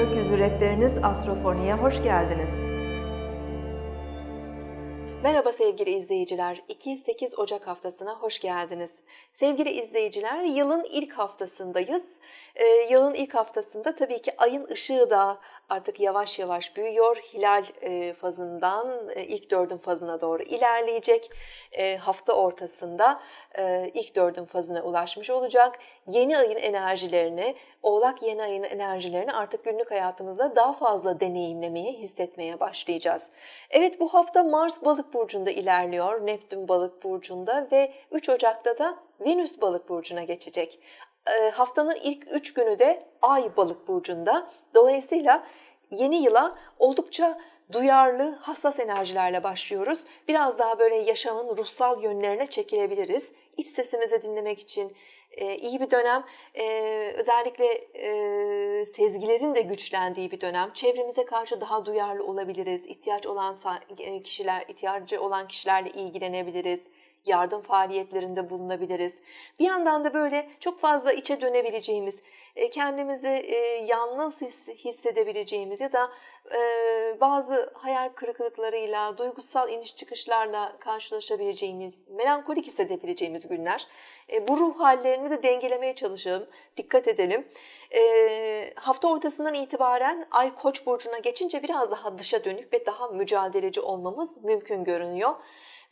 Gökyüzü Rehberiniz Astrofoni'ye hoş geldiniz. Merhaba sevgili izleyiciler. 2-8 Ocak haftasına hoş geldiniz. Sevgili izleyiciler, yılın ilk haftasındayız. Ee, yılın ilk haftasında tabii ki ayın ışığı da artık yavaş yavaş büyüyor. Hilal e, fazından e, ilk dördün fazına doğru ilerleyecek. E, hafta ortasında ilk dördün fazına ulaşmış olacak. Yeni ayın enerjilerini, oğlak yeni ayın enerjilerini artık günlük hayatımızda daha fazla deneyimlemeye, hissetmeye başlayacağız. Evet bu hafta Mars balık burcunda ilerliyor, Neptün balık burcunda ve 3 Ocak'ta da Venüs balık burcuna geçecek. E, haftanın ilk 3 günü de Ay Balık burcunda. Dolayısıyla yeni yıla oldukça duyarlı, hassas enerjilerle başlıyoruz. Biraz daha böyle yaşamın ruhsal yönlerine çekilebiliriz. İç sesimizi dinlemek için e, iyi bir dönem, e, özellikle e, sezgilerin de güçlendiği bir dönem. Çevremize karşı daha duyarlı olabiliriz. İhtiyaç olan e, kişiler, ihtiyacı olan kişilerle ilgilenebiliriz yardım faaliyetlerinde bulunabiliriz. Bir yandan da böyle çok fazla içe dönebileceğimiz, e, kendimizi e, yalnız hissedebileceğimiz ya da bazı hayal kırıklıklarıyla, duygusal iniş çıkışlarla karşılaşabileceğimiz, melankolik hissedebileceğimiz günler. E, bu ruh hallerini de dengelemeye çalışalım, dikkat edelim. E, hafta ortasından itibaren Ay Koç burcuna geçince biraz daha dışa dönük ve daha mücadeleci olmamız mümkün görünüyor.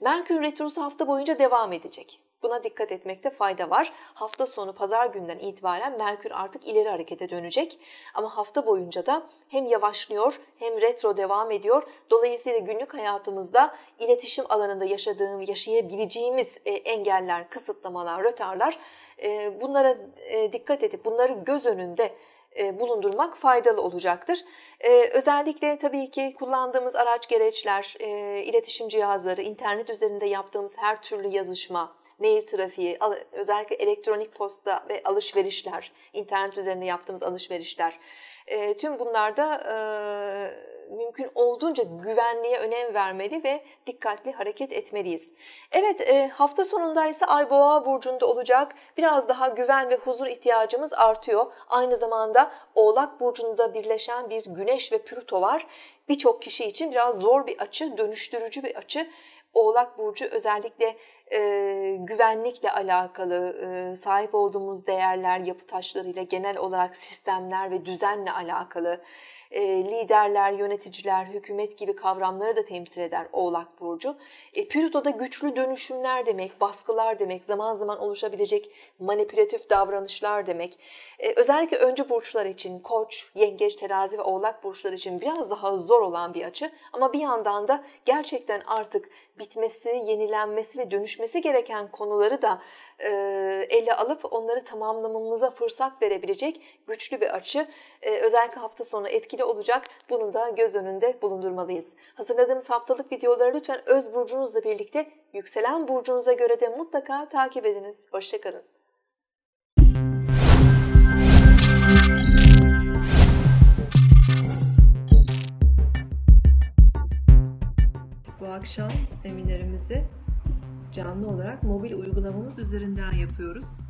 Merkür Retrosu hafta boyunca devam edecek. Buna dikkat etmekte fayda var. Hafta sonu pazar günden itibaren Merkür artık ileri harekete dönecek. Ama hafta boyunca da hem yavaşlıyor hem retro devam ediyor. Dolayısıyla günlük hayatımızda iletişim alanında yaşadığım, yaşayabileceğimiz e, engeller, kısıtlamalar, rötarlar e, bunlara e, dikkat edip bunları göz önünde e, bulundurmak faydalı olacaktır. E, özellikle tabii ki kullandığımız araç gereçler, e, iletişim cihazları, internet üzerinde yaptığımız her türlü yazışma, mail trafiği, özellikle elektronik posta ve alışverişler, internet üzerinde yaptığımız alışverişler, tüm bunlarda mümkün olduğunca güvenliğe önem vermeli ve dikkatli hareket etmeliyiz. Evet e, hafta sonunda ise Ay Boğa burcunda olacak. Biraz daha güven ve huzur ihtiyacımız artıyor. Aynı zamanda Oğlak burcunda birleşen bir Güneş ve Plüto var. Birçok kişi için biraz zor bir açı, dönüştürücü bir açı. Oğlak burcu özellikle e, güvenlikle alakalı, e, sahip olduğumuz değerler, yapı taşlarıyla genel olarak sistemler ve düzenle alakalı, e, liderler, yöneticiler yöneticiler, hükümet gibi kavramları da temsil eder Oğlak Burcu. E, Plüto da güçlü dönüşümler demek, baskılar demek, zaman zaman oluşabilecek manipülatif davranışlar demek. E, özellikle önce burçlar için koç, yengeç, terazi ve oğlak burçlar için biraz daha zor olan bir açı. Ama bir yandan da gerçekten artık bitmesi, yenilenmesi ve dönüşmesi gereken konuları da e, ele alıp onları tamamlamamıza fırsat verebilecek güçlü bir açı. E, özellikle hafta sonu etkili olacak. Bunu da göz göz önünde bulundurmalıyız. Hazırladığımız haftalık videoları lütfen öz burcunuzla birlikte yükselen burcunuza göre de mutlaka takip ediniz. Hoşçakalın. Bu akşam seminerimizi canlı olarak mobil uygulamamız üzerinden yapıyoruz.